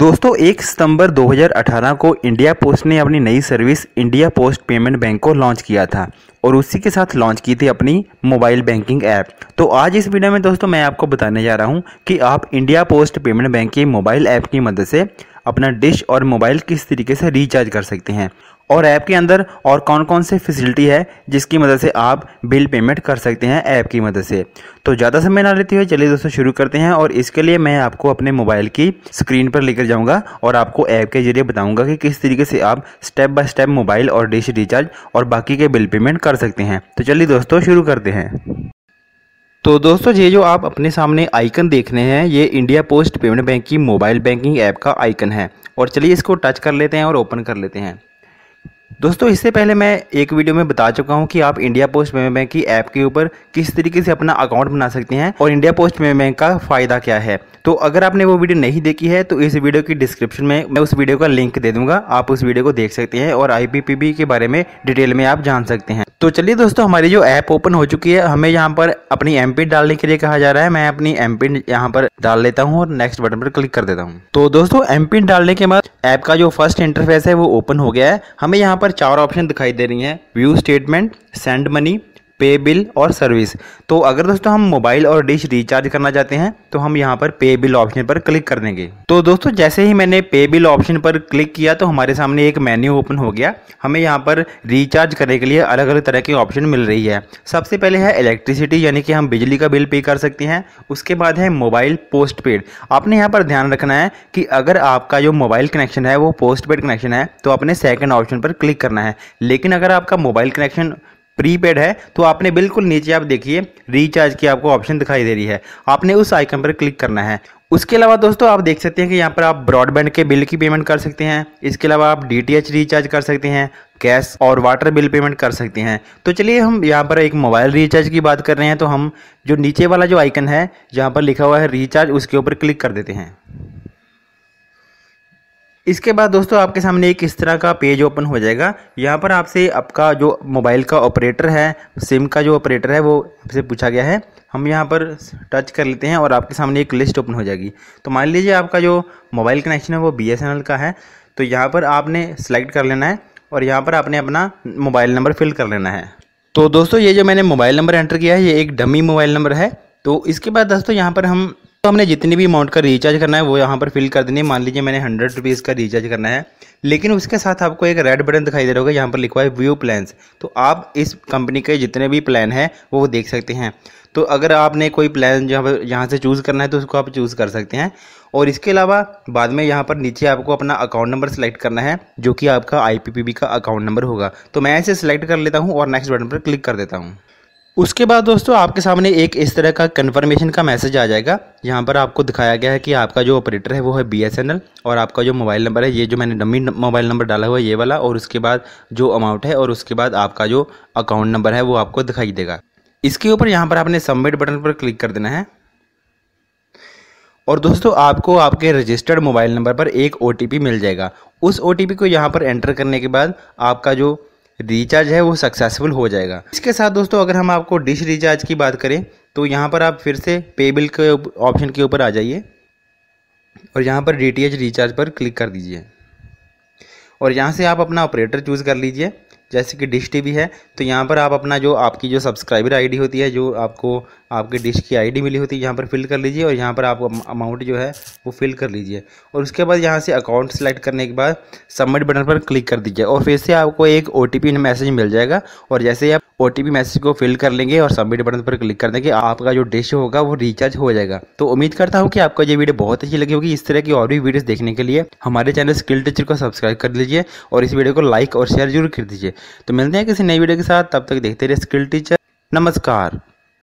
दोस्तों एक सितंबर 2018 को इंडिया पोस्ट ने अपनी नई service India post payment bank को लॉन्च किया था और उसी के साथ लॉन्च की थी अपनी मोबाइल बैंकिंग ऐप तो आज इस वीडियो में दोस्तों मैं आपको बताने जा रहा हूं कि आप इंडिया पोस्ट पेमेंट बैंक की मोबाइल ऐप की मदद से अपना डिश और मोबाइल किस तरीके से रिचार्ज कर सकते हैं और ऐप के अंदर और कौन कौन से फैसिलिटी है जिसकी मदद से आप बिल पेमेंट कर सकते हैं ऐप की मदद से तो ज़्यादा समय ना लेते हुए चलिए दोस्तों शुरू करते हैं और इसके लिए मैं आपको अपने मोबाइल की स्क्रीन पर लेकर जाऊंगा और आपको ऐप के जरिए बताऊंगा कि किस तरीके से आप स्टेप बाय स्टेप मोबाइल और डिश रिचार्ज और बाकी के बिल पेमेंट कर सकते हैं तो चलिए दोस्तों शुरू करते हैं तो दोस्तों ये जो आप अपने सामने आइकन देख रहे हैं ये इंडिया पोस्ट पेमेंट बैंक की मोबाइल बैंकिंग ऐप का आइकन है और चलिए इसको टच कर लेते हैं और ओपन कर लेते हैं दोस्तों इससे पहले मैं एक वीडियो में बता चुका हूं कि आप इंडिया पोस्ट पेमेंट बैंक की ऐप के ऊपर किस तरीके से अपना अकाउंट बना सकते हैं और इंडिया पोस्ट पेमेंट बैंक का फ़ायदा क्या है तो अगर आपने वो वीडियो नहीं देखी है तो इस वीडियो की डिस्क्रिप्शन में मैं उस वीडियो का लिंक दे दूंगा आप उस वीडियो को देख सकते हैं और आई के बारे में डिटेल में आप जान सकते हैं तो चलिए दोस्तों हमारी जो ऐप ओपन हो चुकी है हमें यहाँ पर अपनी एम डालने के लिए कहा जा रहा है मैं अपनी एम पिन यहाँ पर डाल लेता हूँ और नेक्स्ट बटन पर क्लिक कर देता हूँ तो दोस्तों एम डालने के बाद ऐप का जो फर्स्ट इंटरफेस है वो ओपन हो गया है हमें यहाँ पर चार ऑप्शन दिखाई दे रही है view statement send money pay bill और सर्विस तो अगर दोस्तों हम मोबाइल और डिश रिचार्ज करना चाहते हैं तो हम यहाँ पर पे बिल ऑप्शन पर क्लिक कर देंगे तो दोस्तों जैसे ही मैंने पे बिल ऑप्शन पर क्लिक किया तो हमारे सामने एक मेन्यू ओपन हो गया हमें यहाँ पर रिचार्ज करने के लिए अलग अलग तरह के ऑप्शन मिल रही है सबसे पहले है इलेक्ट्रिसिटी यानी कि हम बिजली का बिल पे कर सकते हैं उसके बाद है मोबाइल पोस्ट पेड आपने यहाँ पर ध्यान रखना है कि अगर आपका जो मोबाइल कनेक्शन है वो पोस्ट पेड कनेक्शन है तो आपने सेकेंड ऑप्शन पर क्लिक करना है लेकिन अगर आपका मोबाइल कनेक्शन प्रीपेड है तो आपने बिल्कुल नीचे आप देखिए रिचार्ज की आपको ऑप्शन दिखाई दे रही है आपने उस आइकन पर क्लिक करना है उसके अलावा दोस्तों आप देख सकते हैं कि यहाँ पर आप ब्रॉडबैंड के बिल की पेमेंट कर सकते हैं इसके अलावा आप डी रिचार्ज कर सकते हैं कैश और वाटर बिल पेमेंट कर सकते हैं तो चलिए हम यहाँ पर एक मोबाइल रिचार्ज की बात कर रहे हैं तो हम जो नीचे वाला जो आइकन है जहाँ पर लिखा हुआ है रिचार्ज उसके ऊपर क्लिक कर देते हैं इसके बाद दोस्तों आपके सामने एक इस तरह का पेज ओपन हो जाएगा यहाँ पर आपसे आपका जो मोबाइल का ऑपरेटर है सिम का जो ऑपरेटर है वो आपसे पूछा गया है हम यहाँ पर टच कर लेते हैं और आपके सामने एक लिस्ट ओपन हो जाएगी तो मान लीजिए आपका जो मोबाइल कनेक्शन है वो बी का है तो यहाँ पर आपने सेलेक्ट कर लेना है और यहाँ पर आपने अपना मोबाइल नंबर फिल कर लेना है तो दोस्तों ये जो मैंने मोबाइल नंबर एंटर किया है ये एक डमी मोबाइल नंबर है तो इसके बाद दोस्तों यहाँ पर हम तो हमने जितनी भी अमाउंट का रिचार्ज करना है वो यहाँ पर फिल कर देनी है मान लीजिए मैंने हंड्रेड रुपीज़ का रिचार्ज करना है लेकिन उसके साथ आपको एक रेड बटन दिखाई दे रहा होगा यहाँ पर लिखा है व्यू प्लान्स तो आप इस कंपनी के जितने भी प्लान हैं वो देख सकते हैं तो अगर आपने कोई प्लान जहाँ पर यहाँ से चूज़ करना है तो उसको आप चूज़ कर सकते हैं और इसके अलावा बाद में यहाँ पर नीचे आपको अपना अकाउंट नंबर सेलेक्ट करना है जो कि आपका आई का अकाउंट नंबर होगा तो मैं इसे सिलेक्ट कर लेता हूँ और नेक्स्ट बटन पर क्लिक कर देता हूँ उसके बाद दोस्तों आपके सामने एक इस तरह का कन्फर्मेशन का मैसेज आ जाएगा यहाँ पर आपको दिखाया गया है कि आपका जो ऑपरेटर है वो है बी और आपका जो मोबाइल नंबर है ये जो मैंने डमी मोबाइल नंबर डाला हुआ है ये वाला और उसके बाद जो अमाउंट है और उसके बाद आपका जो अकाउंट नंबर है वो आपको दिखाई देगा इसके ऊपर यहाँ पर आपने सबमिट बटन पर क्लिक कर देना है और दोस्तों आपको आपके रजिस्टर्ड मोबाइल नंबर पर एक ओ मिल जाएगा उस ओ को यहाँ पर एंटर करने के बाद आपका जो रिचार्ज है वो सक्सेसफुल हो जाएगा इसके साथ दोस्तों अगर हम आपको डिश रिचार्ज की बात करें तो यहाँ पर आप फिर से पे बिल के ऑप्शन के ऊपर आ जाइए और यहाँ पर डी रिचार्ज पर क्लिक कर दीजिए और यहाँ से आप अपना ऑपरेटर चूज़ कर लीजिए जैसे कि डिश टी है तो यहाँ पर आप अपना जो आपकी जो सब्सक्राइबर आईडी होती है जो आपको आपकी डिश की आईडी मिली होती है यहाँ पर फिल कर लीजिए और यहाँ पर आप अमाउंट जो है वो फिल कर लीजिए और उसके बाद यहाँ से अकाउंट सेलेक्ट करने के बाद सबमिट बटन पर क्लिक कर दीजिए और फिर से आपको एक ओ मैसेज मिल जाएगा और जैसे ही आप ओ मैसेज को फिल कर लेंगे और सबमिट बटन पर क्लिक कर देंगे आपका जो डिश होगा वो रिचार्ज हो जाएगा तो उम्मीद करता हूँ कि आपको ये वीडियो बहुत अच्छी लगी होगी इस तरह की और भी वीडियोस देखने के लिए हमारे चैनल स्किल टीचर को सब्सक्राइब कर लीजिए और इस वीडियो को लाइक और शेयर जरूर कर दीजिए तो मिलते हैं किसी नई वीडियो के साथ तब तक देखते रहिए स्किल टीचर नमस्कार